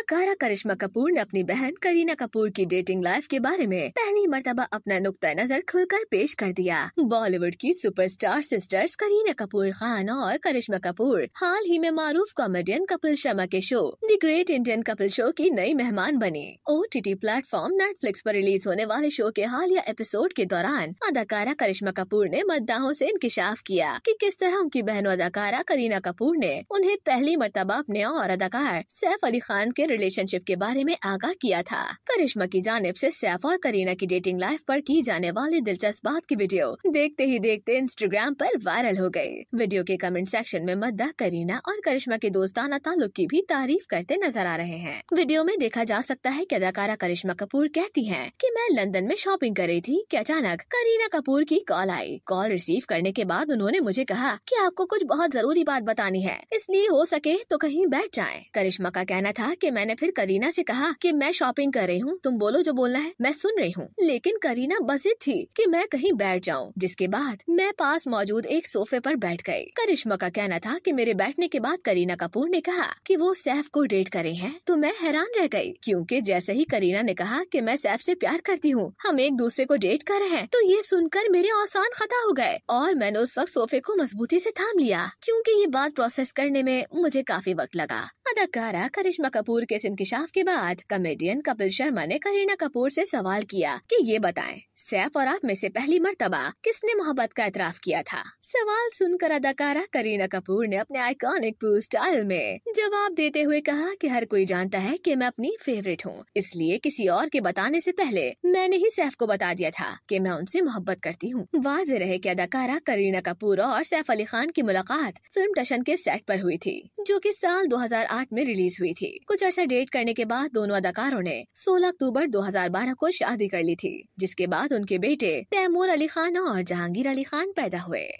अदाकारा करिश्मा कपूर ने अपनी बहन करीना कपूर की डेटिंग लाइफ के बारे में पहली मरतबा अपना नुकता नजर खुलकर पेश कर दिया बॉलीवुड की सुपरस्टार सिस्टर्स करीना कपूर खान और करिश्मा कपूर हाल ही में मारूफ कॉमेडियन कपिल शर्मा के show the great Indian Kapil show की नई मेहमान बने O T T platform Netflix आरोप रिलीज होने वाले शो के हालिया एपिसोड के दौरान अदाकारा करिश्मा कपूर ने मद्दाहों ऐसी इंकशाफ किया की कि किस तरह उनकी बहनों अदाकारा करीना कपूर ने उन्हें पहली मरतबा अपने और अदाकार सैफ अली खान के रिलेशनशिप के बारे में आगाह किया था करिश्मा की जानब ऐसी सैफ और करीना की डेटिंग लाइफ पर की जाने वाली दिलचस्प बात की वीडियो देखते ही देखते इंस्टाग्राम पर वायरल हो गई वीडियो के कमेंट सेक्शन में मद्दा करीना और करिश्मा के दोस्ताना ताल्लुक की भी तारीफ करते नजर आ रहे हैं वीडियो में देखा जा सकता है की अदाकारा करिश्मा कपूर कहती है की मैं लंदन में शॉपिंग कर रही थी की अचानक करीना कपूर की कॉल आई कॉल रिसीव करने के बाद उन्होंने मुझे कहा की आपको कुछ बहुत जरूरी बात बतानी है इसलिए हो सके तो कहीं बैठ जाए करिश्मा का कहना था की मैंने फिर करीना ऐसी कहा की मैं शॉपिंग कर रही हूँ तुम बोलो जो बोलना है मैं सुन रही हूँ लेकिन करीना बसे थी कि मैं कहीं बैठ जाऊं जिसके बाद मैं पास मौजूद एक सोफे पर बैठ गई करिश्मा का कहना था कि मेरे बैठने के बाद करीना कपूर ने कहा कि वो सैफ को डेट करे हैं तो मैं हैरान रह गई क्योंकि जैसे ही करीना ने कहा कि मैं सैफ से प्यार करती हूँ हम एक दूसरे को डेट कर रहे हैं तो ये सुनकर मेरे आसान खता हो गए और मैंने उस वक्त सोफे को मजबूती से थाम लिया क्योंकि ये बात प्रोसेस करने में मुझे काफी वक्त लगा अदाकारा करिश्मा कपूर के इंकशाफ के बाद कमेडियन कपिल शर्मा ने करीना कपूर से सवाल किया कि ये बताएं सैफ और आप में से पहली मरतबा किसने मोहब्बत का एतराफ किया था सवाल सुनकर अदाकारा करीना कपूर ने अपने आइकॉनिक स्टाइल में जवाब देते हुए कहा कि हर कोई जानता है कि मैं अपनी फेवरेट हूँ इसलिए किसी और के बताने से पहले मैंने ही सैफ को बता दिया था कि मैं उनसे मोहब्बत करती हूँ वाज रहे की अदाकारा करीना कपूर और सैफ अली खान की मुलाकात फिल्म टशन के सेट पर हुई थी जो कि साल 2008 में रिलीज हुई थी कुछ अर्सा डेट करने के बाद दोनों अदाकारों ने 16 अक्टूबर 2012 को शादी कर ली थी जिसके बाद उनके बेटे तैमूर अली खान और जहांगीर अली खान पैदा हुए